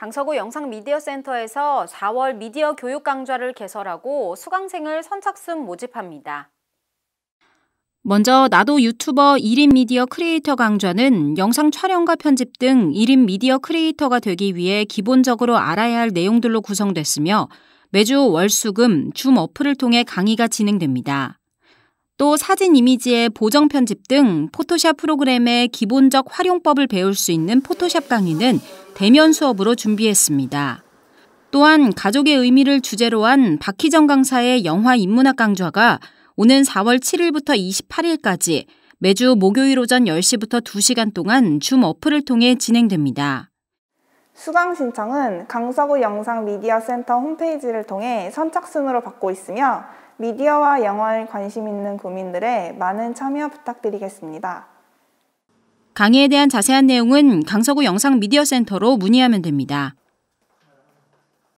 강서구 영상미디어센터에서 4월 미디어 교육 강좌를 개설하고 수강생을 선착순 모집합니다. 먼저 나도 유튜버 1인 미디어 크리에이터 강좌는 영상 촬영과 편집 등 1인 미디어 크리에이터가 되기 위해 기본적으로 알아야 할 내용들로 구성됐으며 매주 월수금 줌 어플을 통해 강의가 진행됩니다. 또 사진 이미지의 보정 편집 등 포토샵 프로그램의 기본적 활용법을 배울 수 있는 포토샵 강의는 대면 수업으로 준비했습니다. 또한 가족의 의미를 주제로 한 박희정 강사의 영화 인문학 강좌가 오는 4월 7일부터 28일까지 매주 목요일 오전 10시부터 2시간 동안 줌 어플을 통해 진행됩니다. 수강 신청은 강서구 영상미디어센터 홈페이지를 통해 선착순으로 받고 있으며 미디어와 영화에 관심 있는 국민들의 많은 참여 부탁드리겠습니다. 강의에 대한 자세한 내용은 강서구 영상미디어센터로 문의하면 됩니다.